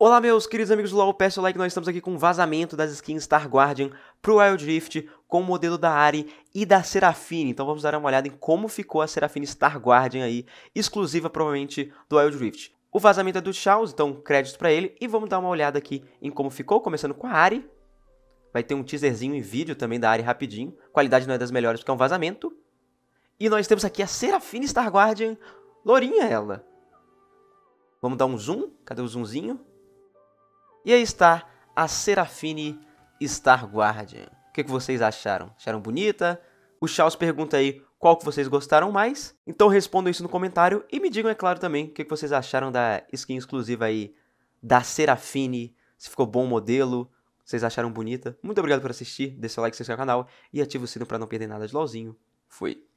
Olá meus queridos amigos do LoL, peço like, nós estamos aqui com um vazamento das skins Star Guardian pro Wild Rift com o modelo da Ari e da Serafine. Então vamos dar uma olhada em como ficou a Serafine Star Guardian aí, exclusiva provavelmente do Wild Rift. O vazamento é do Charles, então crédito para ele, e vamos dar uma olhada aqui em como ficou, começando com a Ari. Vai ter um teaserzinho em vídeo também da Ari rapidinho, qualidade não é das melhores porque é um vazamento. E nós temos aqui a Serafine Star Guardian, lourinha ela. Vamos dar um zoom, cadê o zoomzinho? E aí está a Serafine Star Guardian. O que, que vocês acharam? Acharam bonita? O Charles pergunta aí qual que vocês gostaram mais. Então respondam isso no comentário e me digam, é claro, também o que, que vocês acharam da skin exclusiva aí da Serafine. Se ficou bom o modelo, vocês acharam bonita. Muito obrigado por assistir, deixa o like, se inscreve no canal e ative o sino para não perder nada de LOLzinho. Fui!